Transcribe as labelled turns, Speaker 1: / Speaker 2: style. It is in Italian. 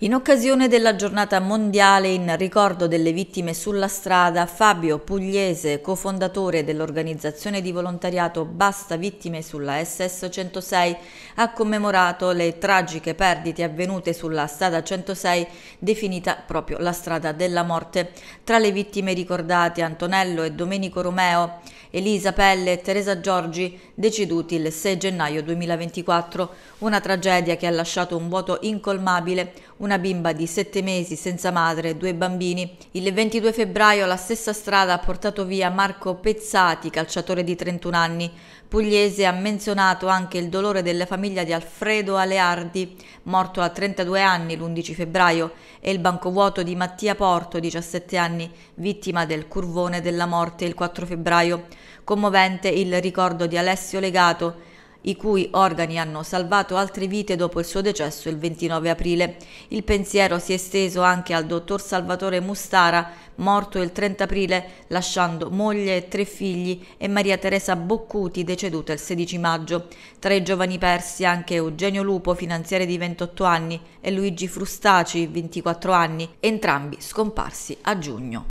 Speaker 1: In occasione della giornata mondiale in ricordo delle vittime sulla strada, Fabio Pugliese, cofondatore dell'organizzazione di volontariato Basta Vittime sulla SS 106, ha commemorato le tragiche perdite avvenute sulla strada 106, definita proprio la strada della morte. Tra le vittime ricordate Antonello e Domenico Romeo, Elisa Pelle e Teresa Giorgi, deceduti il 6 gennaio 2024. Una tragedia che ha lasciato un vuoto incolmabile, una bimba di 7 mesi senza madre e due bambini. Il 22 febbraio la stessa strada ha portato via Marco Pezzati, calciatore di 31 anni. Pugliese ha menzionato anche il dolore della famiglia di Alfredo Aleardi, morto a 32 anni l'11 febbraio, e il bancovuoto di Mattia Porto, 17 anni, vittima del curvone della morte il 4 febbraio. Commovente il ricordo di Alessio Legato, i cui organi hanno salvato altre vite dopo il suo decesso il 29 aprile. Il pensiero si è esteso anche al dottor Salvatore Mustara, morto il 30 aprile, lasciando moglie e tre figli, e Maria Teresa Boccuti, deceduta il 16 maggio. Tra i giovani persi anche Eugenio Lupo, finanziere di 28 anni, e Luigi Frustaci, 24 anni, entrambi scomparsi a giugno.